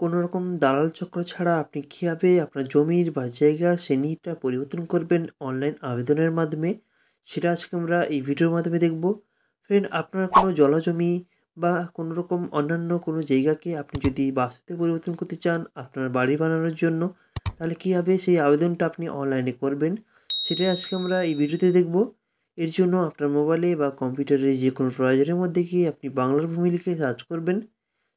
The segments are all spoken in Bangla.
কোনো রকম দালাল চক্র ছাড়া আপনি কীভাবে আপনার জমির বা জায়গা শ্রেণীটা পরিবর্তন করবেন অনলাইন আবেদনের মাধ্যমে সেটা আজকে আমরা এই ভিডিওর মাধ্যমে দেখব ফ্রেন্ড আপনার কোনো জলজমি বা কোনো রকম অন্যান্য কোনো জায়গাকে আপনি যদি বাস্তুতে পরিবর্তন করতে চান আপনার বাড়ি বানানোর জন্য তাহলে কীভাবে সেই আবেদনটা আপনি অনলাইনে করবেন সেটাই আজকে আমরা এই ভিডিওতে দেখব এর জন্য আপনার মোবাইলে বা কম্পিউটারে যে কোনো ব্রাউজারের মধ্যে গিয়ে আপনি বাংলার ভূমি লিখে সার্চ করবেন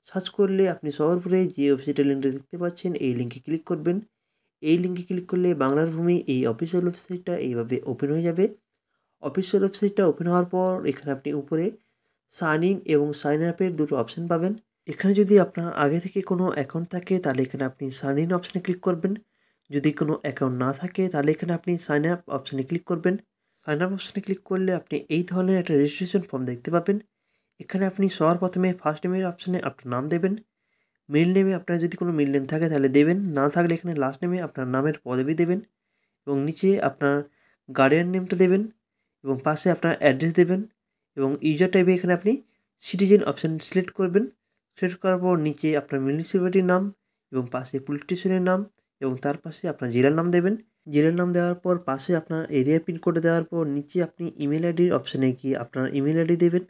সার্চ করলে আপনি সবার পরে যে অফিসিয়াল লিঙ্কটা দেখতে পাচ্ছেন এই লিঙ্কে ক্লিক করবেন এই লিঙ্কে ক্লিক করলে বাংলার ভূমি এই অফিসিয়াল ওয়েবসাইটটা এইভাবে ওপেন হয়ে যাবে অফিসিয়াল ওয়েবসাইটটা ওপেন হওয়ার পর এখানে আপনি উপরে সাইন ইন এবং সাইন আপের দুটো অপশান পাবেন এখানে যদি আপনার আগে থেকে কোনো অ্যাকাউন্ট থাকে তাহলে এখানে আপনি সাইন ইন অপশানে ক্লিক করবেন যদি কোনো অ্যাকাউন্ট না থাকে তাহলে এখানে আপনি সাইন আপ অপশানে ক্লিক করবেন সাইন আপ অপশানে ক্লিক করলে আপনি এই ধরনের একটা রেজিস্ট্রেশন ফর্ম দেখতে পাবেন ইখানে আপনি সরপথমে ফার্স্ট নেম অপশনে আপনার নাম দেবেন মিল নেমে আপনি যদি কোনো মিল নেম থাকে তাহলে দেবেন না থাকে লেখনে লাস্ট নেমে আপনার নামের পদবি দেবেন এবং নিচে আপনার গ্যারিয়র নেমটা দেবেন এবং পাশে আপনার অ্যাড্রেস দেবেন এবং ইউজার ট্যাবে এখানে আপনি সিটিজেন অপশন সিলেক্ট করবেন সেট করার পর নিচে আপনার মিউনিসিপালিটির নাম এবং পাশে পলিটিসিয়ানের নাম এবং তার পাশে আপনার জিরল নাম দেবেন জিরল নাম দেওয়ার পর পাশে আপনার এরিয়া পিন কোড দেওয়ার পর নিচে আপনি ইমেল আইডি অপশনে গিয়ে আপনার ইমিলিটি দেবেন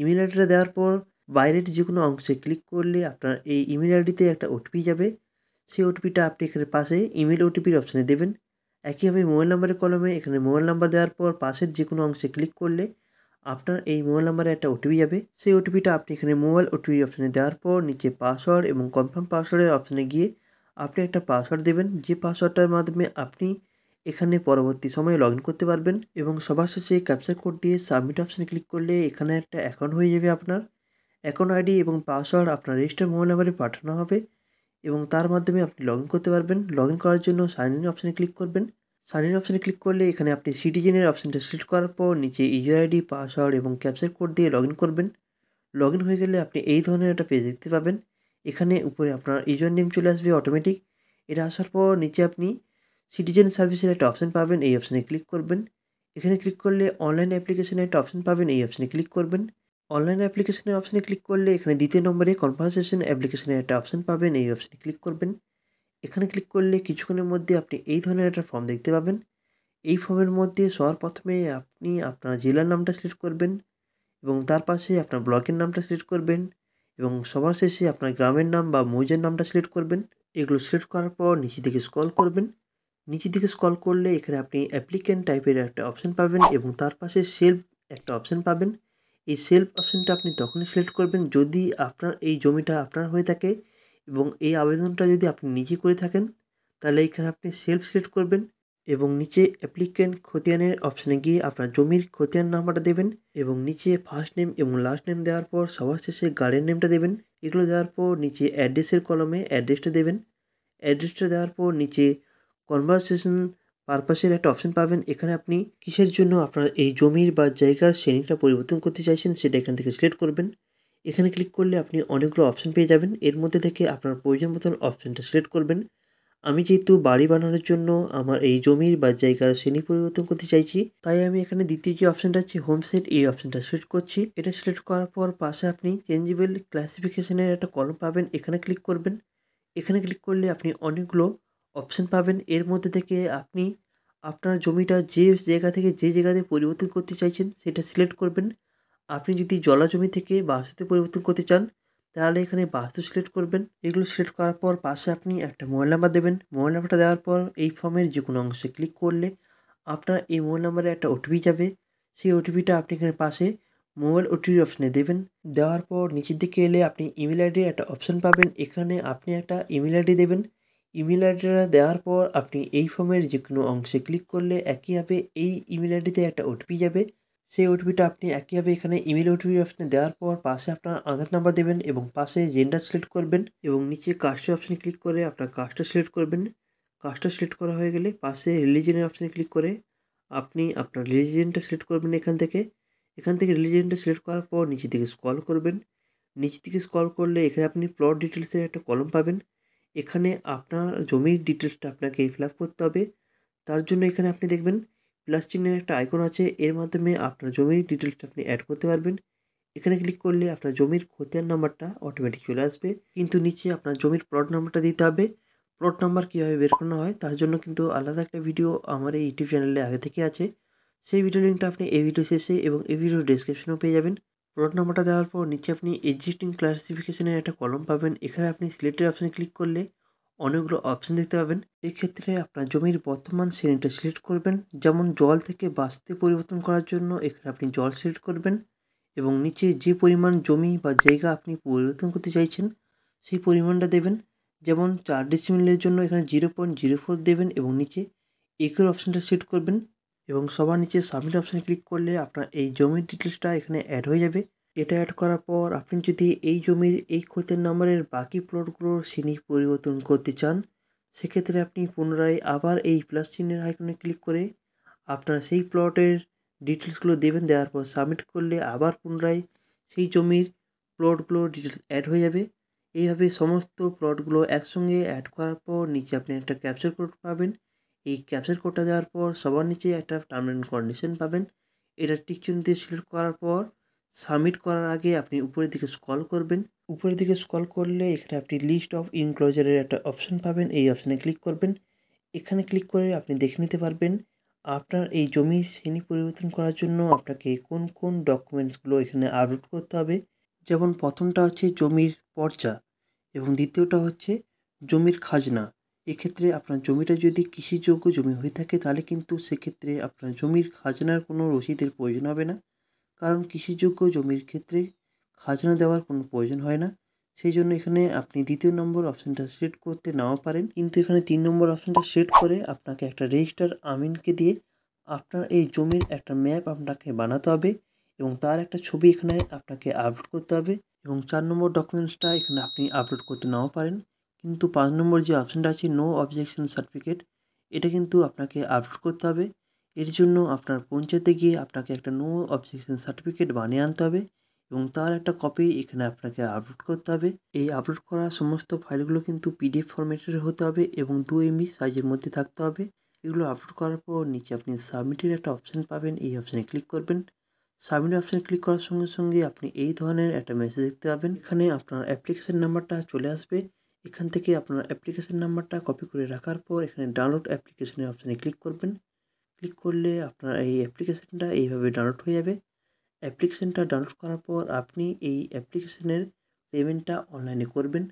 ইমেইল এর দয়ার পর বাইরট যে কোনো অংশে ক্লিক করলে আপনার এই ইমেইল আইডিতে একটা ওটিপি যাবে সেই ওটিপিটা আপনি এর পাশে ইমেইল ওটিপি অপশনে দিবেন একই ভাবে মোবাইল নম্বরের কলামে এখানে মোবাইল নম্বর দেওয়ার পর পাশে যে কোনো অংশে ক্লিক করলে আপনার এই মোবাইল নম্বরে একটা ওটিপি যাবে সেই ওটিপিটা আপনি এখানে মোবাইল ওটিপি অপশনে দেওয়ার পর নিচে পাসওয়ার্ড এবং কনফার্ম পাসওয়ার্ডের অপশনে গিয়ে আপনি একটা পাসওয়ার্ড দিবেন যে পাসওয়ার্ডটার মাধ্যমে আপনি এখানে পরবর্তী সময়ে লগ করতে পারবেন এবং সবার শেষে ক্যাপচার কোড দিয়ে সাবমিট অপশানে ক্লিক করলে এখানে একটা অ্যাকাউন্ট হয়ে যাবে আপনার অ্যাকাউন্ট আইডি এবং পাসওয়ার্ড আপনার রেজিস্টার মোবাইল নাম্বারে পাঠানো হবে এবং তার মাধ্যমে আপনি লগ করতে পারবেন লগ করার জন্য সাইন ইন অপশানে ক্লিক করবেন সাইন ইন অপশানে ক্লিক করলে এখানে আপনি সিটিজেনের অপশানটা সিলেক্ট করার পর নিচে ইউজার আইডি পাসওয়ার্ড এবং ক্যাপচার কোড দিয়ে লগ করবেন লগ হয়ে গেলে আপনি এই ধরনের একটা পেজ দেখতে পাবেন এখানে উপরে আপনার ইউজার নেম চলে আসবে অটোমেটিক এটা আসার পর নিচে আপনি সিটিজেন সার্ভিসের একটা অপশান পাবেন এই অপশানে ক্লিক করবেন এখানে ক্লিক করলে অনলাইন অ্যাপ্লিকেশনে একটা অপশান পাবেন এই অপশানে ক্লিক করবেন অনলাইন অ্যাপ্লিকেশনের অপশানে ক্লিক করলে এখানে দ্বিতীয় নম্বরে কনভারসেশন অ্যাপ্লিকেশনের একটা অপশান পাবেন এই অপশানে ক্লিক করবেন এখানে ক্লিক করলে কিছুক্ষণের মধ্যে আপনি এই ধরনের একটা ফর্ম দেখতে পাবেন এই ফর্মের মধ্যে সবার প্রথমে আপনি আপনার জেলার নামটা সিলেক্ট করবেন এবং তার পাশে আপনার ব্লকের নামটা সিলেক্ট করবেন এবং সবার শেষে আপনার গ্রামের নাম বা মৌজের নামটা সিলেক্ট করবেন এগুলো সিলেক্ট করার পর নিচে থেকে স্কল করবেন নিচের দিকে স্কল করলে এখানে আপনি অ্যাপ্লিক্যান্ট টাইপের একটা অপশান পাবেন এবং তার পাশে সেলফ একটা অপশান পাবেন এই সেলফ অপশানটা আপনি তখনই সিলেক্ট করবেন যদি আপনার এই জমিটা আপনার হয়ে থাকে এবং এই আবেদনটা যদি আপনি নিজে করে থাকেন তাহলে এখানে আপনি সেলফ সিলেক্ট করবেন এবং নিচে অ্যাপ্লিক্যান্ট খতিয়ানের অপশানে গিয়ে আপনার জমির খতিয়ান নাম্বারটা দেবেন এবং নিচে ফার্স্ট নেম এবং লাস্ট নেম দেওয়ার পর সবার শেষে গার্ডেন নেমটা দেবেন এগুলো দেওয়ার পর নিচে অ্যাড্রেসের কলমে অ্যাড্রেসটা দেবেন অ্যাড্রেসটা দেওয়ার পর নিচে কনভারসেশন পারপাসের একটা অপশান পাবেন এখানে আপনি কিসের জন্য আপনার এই জমির বা জায়গার শ্রেণীটা পরিবর্তন করতে চাইছেন সেটা এখান থেকে সিলেক্ট করবেন এখানে ক্লিক করলে আপনি অনেকগুলো অপশান পেয়ে যাবেন এর মধ্যে থেকে আপনার প্রয়োজন মতন অপশানটা সিলেক্ট করবেন আমি যেহেতু বাড়ি বানানোর জন্য আমার এই জমির বা জায়গার শ্রেণী পরিবর্তন করতে চাইছি তাই আমি এখানে দ্বিতীয় যে অপশানটা আছে হোম সেট এই অপশানটা সিলেক্ট করছি এটা সিলেক্ট করার পর পাশে আপনি চেঞ্জেবল ক্লাসিফিকেশনের একটা কলম পাবেন এখানে ক্লিক করবেন এখানে ক্লিক করলে আপনি অনেকগুলো অপশান পাবেন এর মধ্যে থেকে আপনি আপনার জমিটা যে জায়গা থেকে যে জায়গাতে পরিবর্তন করতে চাইছেন সেটা সিলেক্ট করবেন আপনি যদি জলা জমি থেকে বাস্তুতে পরিবর্তন করতে চান তাহলে এখানে বাস্তু সিলেক্ট করবেন এগুলো সিলেক্ট করার পর পাশে আপনি একটা মোবাইল নাম্বার দেবেন মোবাইল নাম্বারটা দেওয়ার পর এই ফর্মের যে কোনো অংশে ক্লিক করলে আপনার এই মোবাইল নাম্বারে একটা ওটিপি যাবে সেই ওটিপিটা আপনি এখানে পাশে মোবাইল ওটিপির অপশানে দেবেন দেওয়ার পর নিচের দিকে এলে আপনি ইমেল আইডির একটা অপশান পাবেন এখানে আপনি একটা ইমেল আইডি দেবেন ইমেল আইডিটা দেওয়ার পর আপনি এই ফর্মের যে কোনো অংশে ক্লিক করলে একইভাবে এই ইমেল আইডিতে একটা ওটিপি যাবে সেই ওটিপিটা আপনি একইভাবে এখানে ইমেল ওটিপি অপশানে দেওয়ার পর পাশে আপনার আধার নাম্বার দেবেন এবং পাশে জেন্ডার সিলেক্ট করবেন এবং নিচে কাস্টের অপশানে ক্লিক করে আপনার কাস্টটা সিলেক্ট করবেন কাস্টটা সিলেক্ট করা হয়ে গেলে পাশে রিলিজনের অপশানে ক্লিক করে আপনি আপনার রিলিজিয়নটা সিলেক্ট করবেন এখান থেকে এখান থেকে রিলিজিয়নটা সিলেক্ট করার পর নিচের দিকে স্কল করবেন নিচের দিকে স্কল করলে এখানে আপনি প্লট ডিটেলসের একটা কলম পাবেন এখানে আপনার জমির ডিটেলসটা আপনাকে ফিল আপ করতে হবে তার জন্য এখানে আপনি দেখবেন প্লাস চিহ্নের একটা আইকন আছে এর মাধ্যমে আপনার জমির ডিটেলসটা আপনি অ্যাড করতে পারবেন এখানে ক্লিক করলে আপনার জমির খতিয়ার নাম্বারটা অটোমেটিক চলে আসবে কিন্তু নিচে আপনার জমির প্লট নাম্বারটা দিতে হবে প্লট নাম্বার কীভাবে বের করানো হয় তার জন্য কিন্তু আলাদা একটা ভিডিও আমার এই ইউটিউব চ্যানেলে আগে থেকে আছে সেই ভিডিও লিঙ্কটা আপনি এই ভিডিও শেষে এবং এই ভিডিও ডিসক্রিপশনেও পেয়ে যাবেন প্রোডাক্ট নাম্বারটা দেওয়ার পর নিচে আপনি এক্সিস্টিং ক্লাসিফিকেশনের একটা কলম পাবেন এখানে আপনি সিলেটের অপশানে ক্লিক করলে অনেকগুলো অপশান দেখতে পাবেন এক্ষেত্রে আপনার জমির বর্তমান শ্রেণীটা সিলেক্ট করবেন যেমন জল থেকে বাস্তে পরিবর্তন করার জন্য এখানে আপনি জল সিলেক্ট করবেন এবং নিচে যে পরিমাণ জমি বা জায়গা আপনি পরিবর্তন করতে চাইছেন সেই পরিমাণটা দেবেন যেমন চার ডিসিমিলের জন্য এখানে জিরো পয়েন্ট জিরো ফোর দেবেন এবং নিচে একের অপশানটা সিলেক্ট করবেন এবং সবার নিচে সাবমিট অপশানে ক্লিক করলে আপনার এই জমির ডিটেলসটা এখানে অ্যাড হয়ে যাবে এটা অ্যাড করার পর আপনি যদি এই জমির এই ক্ষতের নম্বরের বাকি প্লটগুলোর শ্রেণী পরিবর্তন করতে চান সেক্ষেত্রে আপনি পুনরায় আবার এই প্লাস চিহ্নের আইকনে ক্লিক করে আপনার সেই প্লটের ডিটেলসগুলো দেবেন দেওয়ার পর সাবমিট করলে আবার পুনরায় সেই জমির প্লটগুলোর ডিটেলস অ্যাড হয়ে যাবে এইভাবে সমস্ত প্লটগুলো একসঙ্গে অ্যাড করার পর নিচে আপনি একটা ক্যাপচার কোড পাবেন এই ক্যাপচার কোডটা দেওয়ার পর সবার নিচে একটা টার্ম অ্যান্ড কন্ডিশন পাবেন এটা টিকচুন দিয়ে সিলেক্ট করার পর সাবমিট করার আগে আপনি উপরের দিকে স্কল করবেন উপরের দিকে স্কল করলে এখানে আপনি লিস্ট অফ ইনক্লোজারের একটা অপশান পাবেন এই অপশানে ক্লিক করবেন এখানে ক্লিক করে আপনি দেখে নিতে পারবেন আপনার এই জমি শ্রেণী পরিবর্তন করার জন্য আপনাকে কোন কোন ডকুমেন্টসগুলো এখানে আপলোড করতে হবে যেমন প্রথমটা হচ্ছে জমির পর্চা এবং দ্বিতীয়টা হচ্ছে জমির খাজনা এক্ষেত্রে আপনার জমিটা যদি কৃষিযোগ্য জমি হয়ে থাকে তাহলে কিন্তু সেক্ষেত্রে আপনার জমির খাজনার কোনো রসিদের প্রয়োজন হবে না কারণ কৃষিযোগ্য জমির ক্ষেত্রে খাজনা দেওয়ার কোনো প্রয়োজন হয় না সেই জন্য এখানে আপনি দ্বিতীয় নম্বর অপশানটা সেট করতে নাও পারেন কিন্তু এখানে তিন নম্বর অপশানটা সেট করে আপনাকে একটা রেজিস্টার আমিনকে দিয়ে আপনার এই জমির একটা ম্যাপ আপনাকে বানাতে হবে এবং তার একটা ছবি এখানে আপনাকে আপলোড করতে হবে এবং চার নম্বর ডকুমেন্টসটা এখানে আপনি আপলোড করতে নাও পারেন কিন্তু পাঁচ নম্বর যে অপশানটা আছে নো অবজেকশন সার্টিফিকেট এটা কিন্তু আপনাকে আপলোড করতে হবে এর জন্য আপনার পঞ্চায়েতে গিয়ে আপনাকে একটা নো অবজেকশন সার্টিফিকেট বানিয়ে আনতে হবে এবং তার একটা কপি এখানে আপনাকে আপলোড করতে হবে এই আপলোড করা সমস্ত ফাইলগুলো কিন্তু পিডিএফ ফরম্যাটের হতে হবে এবং দু এমবি সাইজের মধ্যে থাকতে হবে এগুলো আপলোড করার পর নিচে আপনি সাবমিটের একটা অপশান পাবেন এই অপশানে ক্লিক করবেন সাবমিট অপশানে ক্লিক করার সঙ্গে সঙ্গে আপনি এই ধরনের একটা মেসেজ দেখতে পাবেন এখানে আপনার অ্যাপ্লিকেশান নাম্বারটা চলে আসবে এখান থেকে আপনার অ্যাপ্লিকেশান নাম্বারটা কপি করে রাখার পর এখানে ডাউনলোড অ্যাপ্লিকেশনের অপশানে ক্লিক করবেন ক্লিক করলে আপনার এই অ্যাপ্লিকেশানটা এইভাবে ডাউনলোড হয়ে যাবে অ্যাপ্লিকেশানটা ডাউনলোড করার পর আপনি এই অ্যাপ্লিকেশানের পেমেন্টটা অনলাইনে করবেন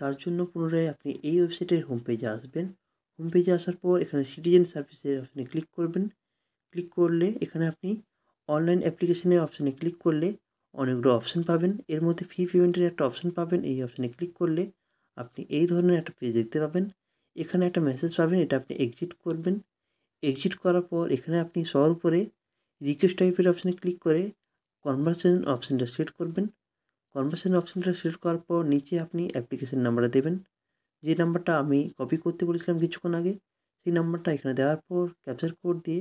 তার জন্য পুনরায় আপনি এই ওয়েবসাইটের হোম পেজে আসবেন হোম পেজে আসার পর এখানে সিটিজেন সার্ভিসের অপশানে ক্লিক করবেন ক্লিক করলে এখানে আপনি অনলাইন অ্যাপ্লিকেশনের অপশানে ক্লিক করলে অনেকগুলো অপশান পাবেন এর মধ্যে ফি পেমেন্টের একটা অপশান পাবেন এই অপশানে ক্লিক করলে আপনি এই ধরনের একটা পেজ দেখতে পাবেন এখানে একটা মেসেজ পাবেন এটা আপনি এক্সিট করবেন এক্সিট করার পর এখানে আপনি সল্ভ পরে রিকোয়েস্ট টাইপের অপশনে ক্লিক করে কনভার্সেশন অপশনটা সিলেক্ট করবেন কনভার্সেশন অপশনটা সিলেক্ট করার পর নিচে আপনি অ্যাপ্লিকেশন নাম্বার দেবেন যে নাম্বারটা আমি কপি করতে বলেছিলাম কিছুক্ষণ আগে সেই নাম্বারটা এখানে দি আর পর ক্যাপচার কোড দিয়ে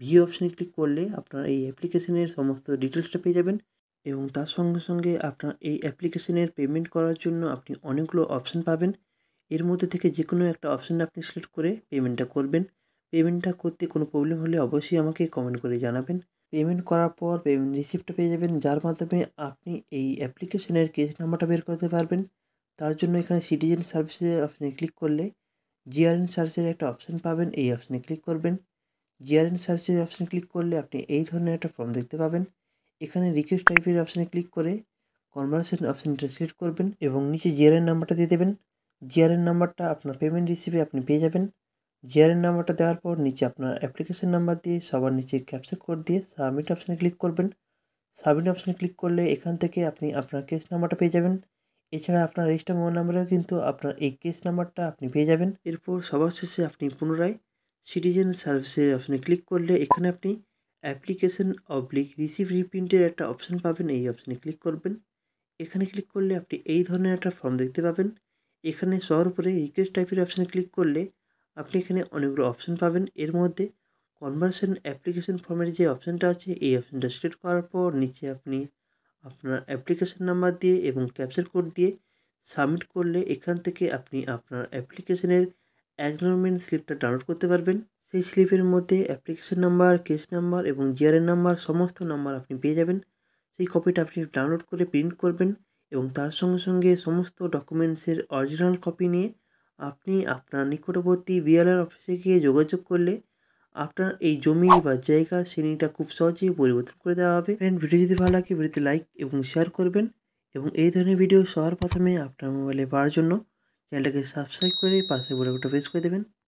ভিউ অপশনে ক্লিক করলে আপনার এই অ্যাপ্লিকেশনের সমস্ত ডিটেইলসটা পেয়ে যাবেন এবং তার সঙ্গে সঙ্গে আপনার এই অ্যাপ্লিকেশনের পেমেন্ট করার জন্য আপনি অনেকগুলো অপশান পাবেন এর মধ্যে থেকে যে কোনো একটা অপশান আপনি সিলেক্ট করে পেমেন্টটা করবেন পেমেন্টটা করতে কোনো প্রবলেম হলে অবশ্যই আমাকে কমেন্ট করে জানাবেন পেমেন্ট করার পর পেমেন্ট রিসিপ্টটা পেয়ে যাবেন যার মাধ্যমে আপনি এই অ্যাপ্লিকেশনের কেস নাম্বারটা বের করতে পারবেন তার জন্য এখানে সিটিজেন সার্ভিসে আপনি ক্লিক করলে জিআরএন সার্চের একটা অপশান পাবেন এই অপশানে ক্লিক করবেন জিআরএন সার্চের অপশানে ক্লিক করলে আপনি এই ধরনের একটা ফর্ম দেখতে পাবেন এখানে রিকোয়েস্ট টাইপের অপশানে ক্লিক করে কনভারসেশন অপশানটা সিলেক্ট করবেন এবং নিচে জিআরএন নাম্বারটা দিয়ে দেবেন জিআরএন নাম্বারটা আপনার পেমেন্ট রিসিপে আপনি পেয়ে যাবেন জিআরএন নাম্বারটা দেওয়ার পর নিচে আপনার অ্যাপ্লিকেশন নাম্বার দিয়ে সবার নিচে ক্যাপচার কোড দিয়ে সাবমিট অপশানে ক্লিক করবেন সাবমিট অপশানে ক্লিক করলে এখান থেকে আপনি আপনার কেস নাম্বারটা পেয়ে যাবেন এছাড়া আপনার রেজিস্টার মোবাইল নাম্বারেও কিন্তু আপনার এই কেস নাম্বারটা আপনি পেয়ে যাবেন এরপর সবার শেষে আপনি পুনরায় সিটিজেন সার্ভিসের অপশানে ক্লিক করলে এখানে আপনি অ্যাপ্লিকেশন অবলিক রিসিভ রিপ্রিন্টের একটা অপশান পাবেন এই অপশানে ক্লিক করবেন এখানে ক্লিক করলে আপনি এই ধরনের একটা ফর্ম দেখতে পাবেন এখানে সবার উপরে রিকোয়েস্ট টাইপের অপশানে ক্লিক করলে আপনি এখানে অনেকগুলো অপশান পাবেন এর মধ্যে কনভার্সন অ্যাপ্লিকেশন ফর্মের যে অপশানটা আছে এই অপশানটা সিলেক্ট করার পর নিচে আপনি আপনার অ্যাপ্লিকেশন নাম্বার দিয়ে এবং ক্যাপচার কোড দিয়ে সাবমিট করলে এখান থেকে আপনি আপনার অ্যাপ্লিকেশনের অ্যাকনোমেন্ট স্লিপটা ডাউনলোড করতে পারবেন সেই স্লিপের মধ্যে অ্যাপ্লিকেশন নাম্বার কেস নাম্বার এবং জিআরএন নাম্বার সমস্ত নাম্বার আপনি পেয়ে যাবেন সেই কপিটা আপনি ডাউনলোড করে প্রিন্ট করবেন এবং তার সঙ্গে সঙ্গে সমস্ত ডকুমেন্টসের অরিজিনাল কপি নিয়ে আপনি আপনার নিকটবর্তী বিএলআর অফিসে গিয়ে যোগাযোগ করলে আপনার এই জমি বা জায়গার শ্রেণীটা খুব সহজেই পরিবর্তন করে দেওয়া হবে ফ্রেন্ড ভিডিও যদি ভালো লাগে ভিডিওতে লাইক এবং শেয়ার করবেন এবং এই ধরনের ভিডিও সবার প্রথমে আপনার মোবাইলে পাওয়ার জন্য চ্যানেলটাকে সাবস্ক্রাইব করে পাশে বলে ওটা প্রেস করে দেবেন